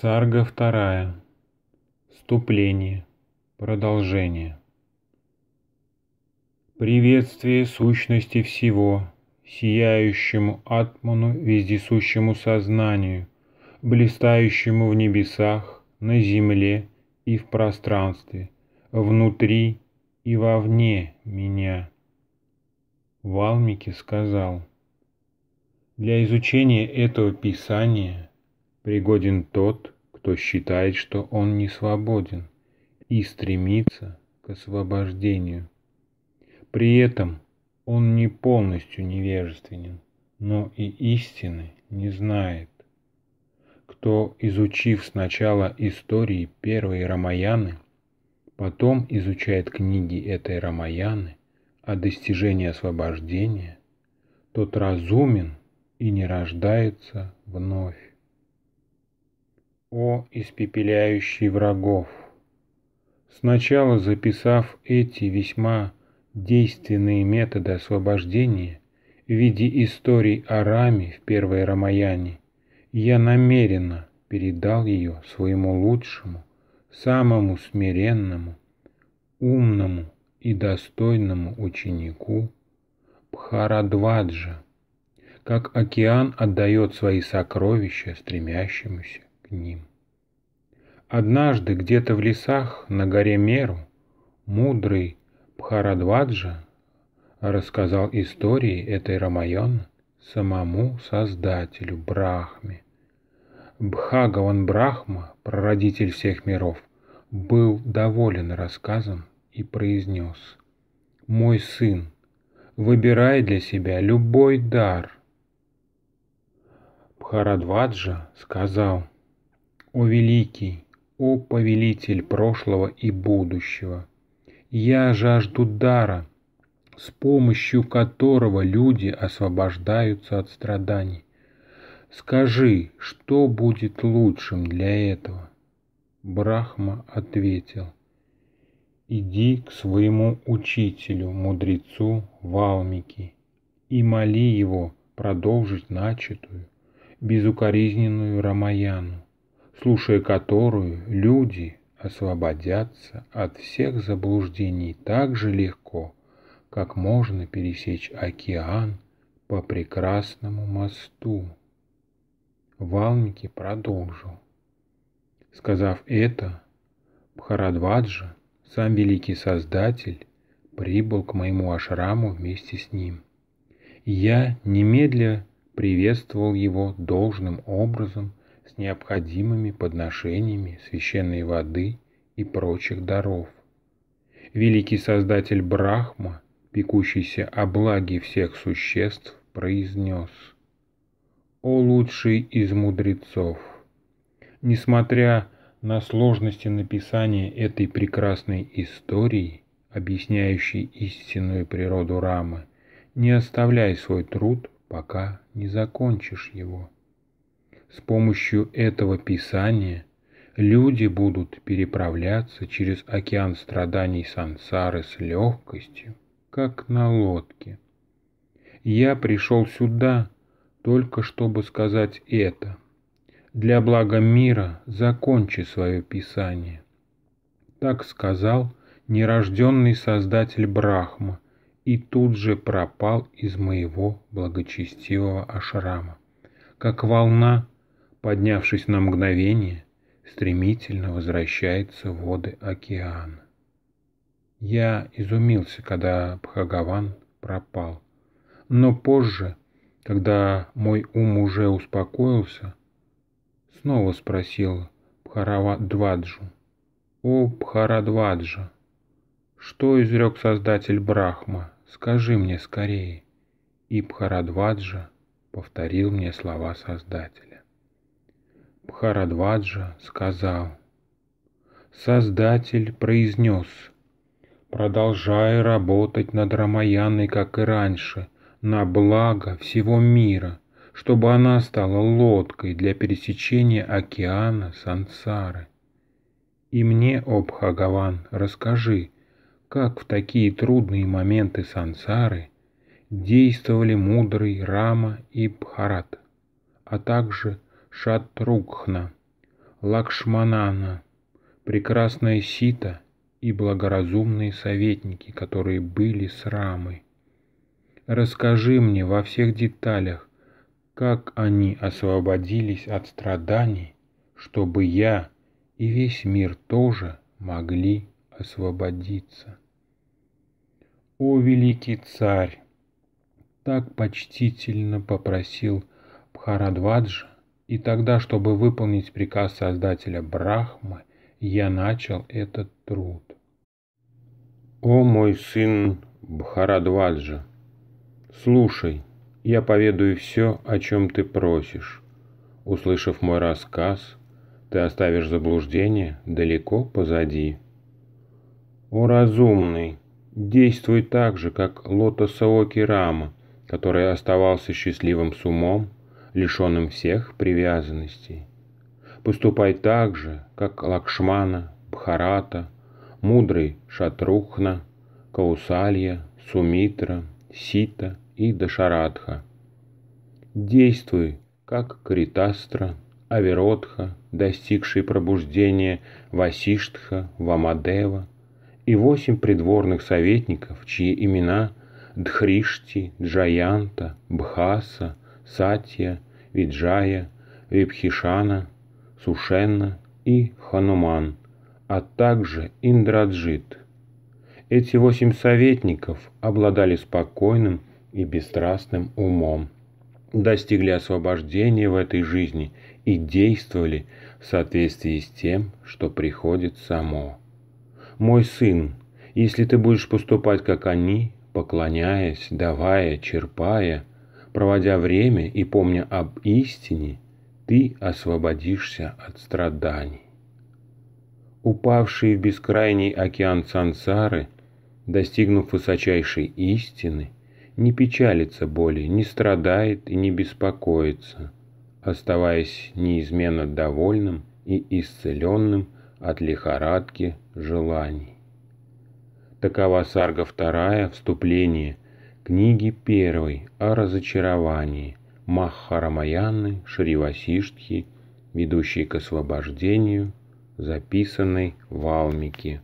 Царга вторая. Вступление. Продолжение. Приветствие сущности всего, сияющему атману вездесущему сознанию, блистающему в небесах, на земле и в пространстве, внутри и вовне меня. Валмики сказал, для изучения этого писания – Пригоден тот, кто считает, что он не свободен и стремится к освобождению. При этом он не полностью невежественен, но и истины не знает. Кто, изучив сначала истории первой Рамаяны, потом изучает книги этой Рамаяны о достижении освобождения, тот разумен и не рождается вновь о испепеляющий врагов. Сначала записав эти весьма действенные методы освобождения в виде историй о Раме в первой Рамаяне, я намеренно передал ее своему лучшему, самому смиренному, умному и достойному ученику Пхарадваджа, как океан отдает свои сокровища стремящемуся ним. Однажды где-то в лесах на горе Меру мудрый Пхарадваджа рассказал истории этой Рамайон самому Создателю Брахме. Бхагаван Брахма, прародитель всех миров, был доволен рассказом и произнес «Мой сын, выбирай для себя любой дар». Пхарадваджа сказал – о Великий, о Повелитель прошлого и будущего! Я жажду дара, с помощью которого люди освобождаются от страданий. Скажи, что будет лучшим для этого? Брахма ответил, иди к своему учителю, мудрецу Валмики, и моли его продолжить начатую, безукоризненную Рамаяну слушая которую люди освободятся от всех заблуждений так же легко, как можно пересечь океан по прекрасному мосту. Валмики продолжил. Сказав это, Бхарадваджа, сам великий создатель, прибыл к моему ашраму вместе с ним. я немедля приветствовал его должным образом с необходимыми подношениями священной воды и прочих даров. Великий Создатель Брахма, пекущийся о благе всех существ, произнес «О лучший из мудрецов! Несмотря на сложности написания этой прекрасной истории, объясняющей истинную природу Рамы, не оставляй свой труд, пока не закончишь его. С помощью этого писания люди будут переправляться через океан страданий сансары с легкостью, как на лодке. Я пришел сюда только чтобы сказать это. Для блага мира закончи свое писание. Так сказал нерожденный создатель Брахма и тут же пропал из моего благочестивого ашрама, как волна поднявшись на мгновение, стремительно возвращается в воды океана. Я изумился, когда Пхагаван пропал. Но позже, когда мой ум уже успокоился, снова спросил Пхарадваджу. «О, Пхарадваджа, что изрек создатель Брахма? Скажи мне скорее». И Пхарадваджа повторил мне слова создателя. Бхарадваджа сказал, Создатель произнес, продолжай работать над Рамаяной, как и раньше, на благо всего мира, чтобы она стала лодкой для пересечения океана сансары. И мне, Обхагаван, расскажи, как в такие трудные моменты сансары действовали мудрый Рама и Бхарат, а также – Шатрукхна, Лакшманана, прекрасная Сита и благоразумные советники, которые были с Рамой. Расскажи мне во всех деталях, как они освободились от страданий, чтобы я и весь мир тоже могли освободиться. О, великий царь! Так почтительно попросил Бхарадваджа. И тогда, чтобы выполнить приказ Создателя Брахмы, я начал этот труд. О мой сын Бхарадваджа, слушай, я поведаю все, о чем ты просишь. Услышав мой рассказ, ты оставишь заблуждение далеко позади. О разумный, действуй так же, как Лотосаоки Рама, который оставался счастливым с умом лишенным всех привязанностей. Поступай так же, как Лакшмана, Бхарата, мудрый Шатрухна, Каусалья, Сумитра, Сита и Дашарадха. Действуй, как Критастра, Аверотха, достигший пробуждения Васиштха, Вамадева, и восемь придворных советников, чьи имена Дхришти, Джаянта, Бхаса – Сатья, Виджая, Випхишана, Сушенна и Хануман, а также Индраджит. Эти восемь советников обладали спокойным и бесстрастным умом, достигли освобождения в этой жизни и действовали в соответствии с тем, что приходит само. «Мой сын, если ты будешь поступать, как они, поклоняясь, давая, черпая – Проводя время и помня об истине, ты освободишься от страданий. Упавшие в бескрайний океан сансары, достигнув высочайшей истины, не печалится более, не страдает и не беспокоится, оставаясь неизменно довольным и исцеленным от лихорадки желаний. Такова сарга вторая, вступление Книги первой о разочаровании Махарамаяны Шривасиштхи, ведущей к освобождению, записанной в Алмике.